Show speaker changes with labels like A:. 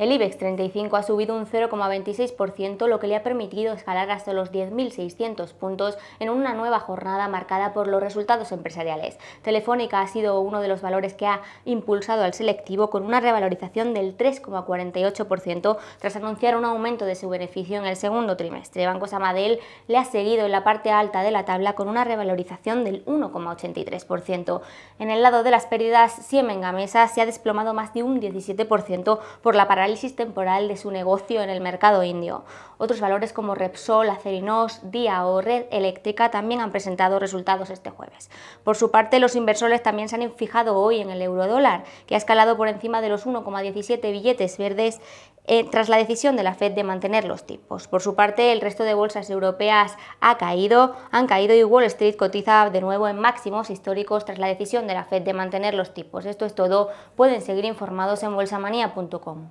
A: El IBEX 35 ha subido un 0,26%, lo que le ha permitido escalar hasta los 10.600 puntos en una nueva jornada marcada por los resultados empresariales. Telefónica ha sido uno de los valores que ha impulsado al selectivo con una revalorización del 3,48% tras anunciar un aumento de su beneficio en el segundo trimestre. Banco Samadell le ha seguido en la parte alta de la tabla con una revalorización del 1,83%. En el lado de las pérdidas, Siemens Gamesa se ha desplomado más de un 17% por la parálisis temporal de su negocio en el mercado indio. Otros valores como Repsol, Acerinos, Día o Red Eléctrica también han presentado resultados este jueves. Por su parte, los inversores también se han fijado hoy en el eurodólar, que ha escalado por encima de los 1,17 billetes verdes eh, tras la decisión de la Fed de mantener los tipos. Por su parte, el resto de bolsas europeas ha caído, han caído y Wall Street cotiza de nuevo en máximos históricos tras la decisión de la Fed de mantener los tipos. Esto es todo. Pueden seguir informados en bolsamanía.com.